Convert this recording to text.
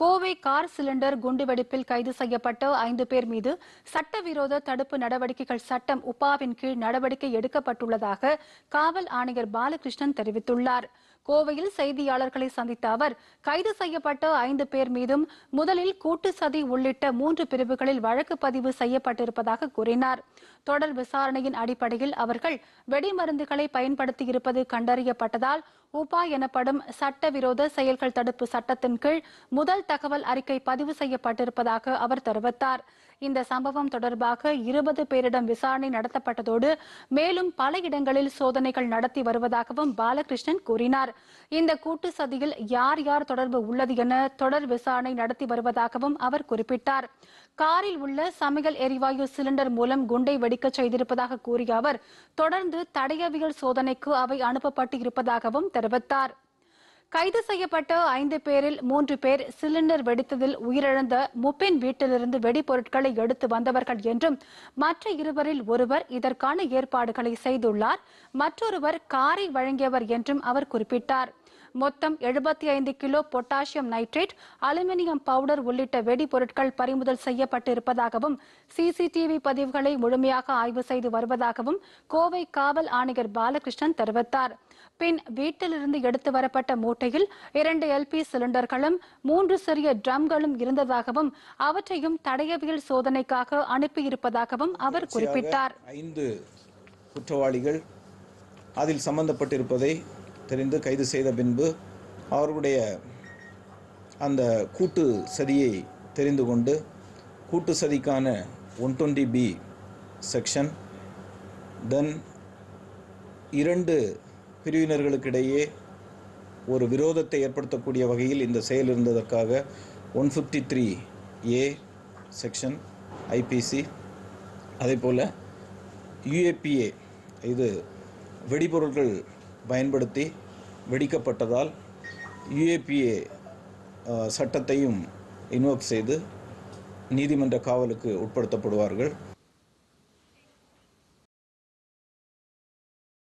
Kovai car cylinder குண்டுவெடிப்பில் கைது செய்யப்பட்ட ஐந்து பேர் மீது சட்டவிரோத தடுப்பு நடவடிக்கைகள் சட்டம் உப்பாவின் கீழ் நடவடிக்கை எடுக்கப்பட்டுள்ளதாக காவல் ஆணையர் பாலகிருஷ்ணன் தெரிவித்துள்ளார் கோவையில் செய்தியாளர்களை சந்தித்த அவர் கைது செய்யப்பட்ட ஐந்து பேர் மீதும் முதலில் கூட்டு சதி உள்ளிட்ட மூன்று பிரிவுகளில் வழக்கு பதிவு செய்யப்பட்டிருப்பதாக கூறினார் தொடர் விசாரணையின் அடிப்படையில் அவர்கள் வெடிமருந்துகளை பயன்படுத்தியிருப்பது கண்டறியப்பட்டதால் உபா எனப்படும் சட்டவிரோத செயல்கள் தடுப்பு சட்டத்தின் கீழ் முதல் தகவல் அறிக்கை பதிவு செய்யப்பட்டிருப்பதாக அவர் தெரிவித்தார் இந்த சம்பவம் தொடர்பாக இருபது பேரிடம் விசாரணை நடத்தப்பட்டதோடு மேலும் பல இடங்களில் சோதனைகள் நடத்தி வருவதாகவும் பாலகிருஷ்ணன் கூறினார் இந்த கூட்டு சதியில் யார் யார் தொடர்பு உள்ளது என தொடர் விசாரணை நடத்தி வருவதாகவும் அவர் குறிப்பிட்டார் காரில் உள்ள சமையல் எரிவாயு சிலிண்டர் மூலம் குண்டை வெடிக்கச் செய்திருப்பதாக கூறிய அவர் தொடர்ந்து தடையவியல் சோதனைக்கு அவை அனுப்பப்பட்டு இருப்பதாகவும் தெரிவித்தார் கைது செய்யப்பட்ட ஐந்து பேரில் மூன்று பேர் சிலிண்டர் வெடித்ததில் உயிரிழந்த முப்பின் வீட்டிலிருந்து வெடிபொருட்களை எடுத்து வந்தவர்கள் என்றும் மற்ற இருவரில் ஒருவர் இதற்கான ஏற்பாடுகளை செய்துள்ளார் மற்றொருவர் காரை வழங்கியவர் என்றும் அவர் குறிப்பிட்டார் மொத்தம் எழுபத்தி ஐந்து kilo potassium nitrate aluminium powder உள்ளிட்ட வெடிப்பொருட்கள் பறிமுதல் செய்யப்பட்டு இருப்பதாகவும் சிசிடிவி பதிவுகளை முழுமையாக ஆய்வு செய்து வருவதாகவும் கோவை காவல் ஆணையர் பாலகிருஷ்ணன் தெரிவித்தார் பின் வீட்டிலிருந்து எடுத்து வரப்பட்ட மூட்டையில் இரண்டு எல்பி சிலிண்டர்களும் மூன்று சிறிய ட்ரம்களும் இருந்ததாகவும் அவற்றையும் தடயவியல் சோதனைக்காக அனுப்பியிருப்பதாகவும் அவர் குறிப்பிட்டார் ஐந்து குற்றவாளிகள் அதில் சம்பந்தப்பட்டிருப்பதை தெரிந்து கைது செய்த பின்பு அவர்களுடைய அந்த கூட்டு சதியை தெரிந்து கொண்டு கூட்டு சதிக்கான one twenty B section then இரண்டு பிரிவினர்களுக்கிடையே ஒரு விரோதத்தை ஏற்படுத்தக்கூடிய வகையில் இந்த செயல் இருந்ததற்காக one fifty three A section IPC அதே போல் யுஏபிஏ இது வெடிபொருட்கள் பயன்படுத்தி வெடிக்கப்பட்டதால் யுஏபிஏ சட்டத்தையும் இன்வோக் செய்து நீதிமன்ற காவலுக்கு உட்படுத்தப்படுவார்கள்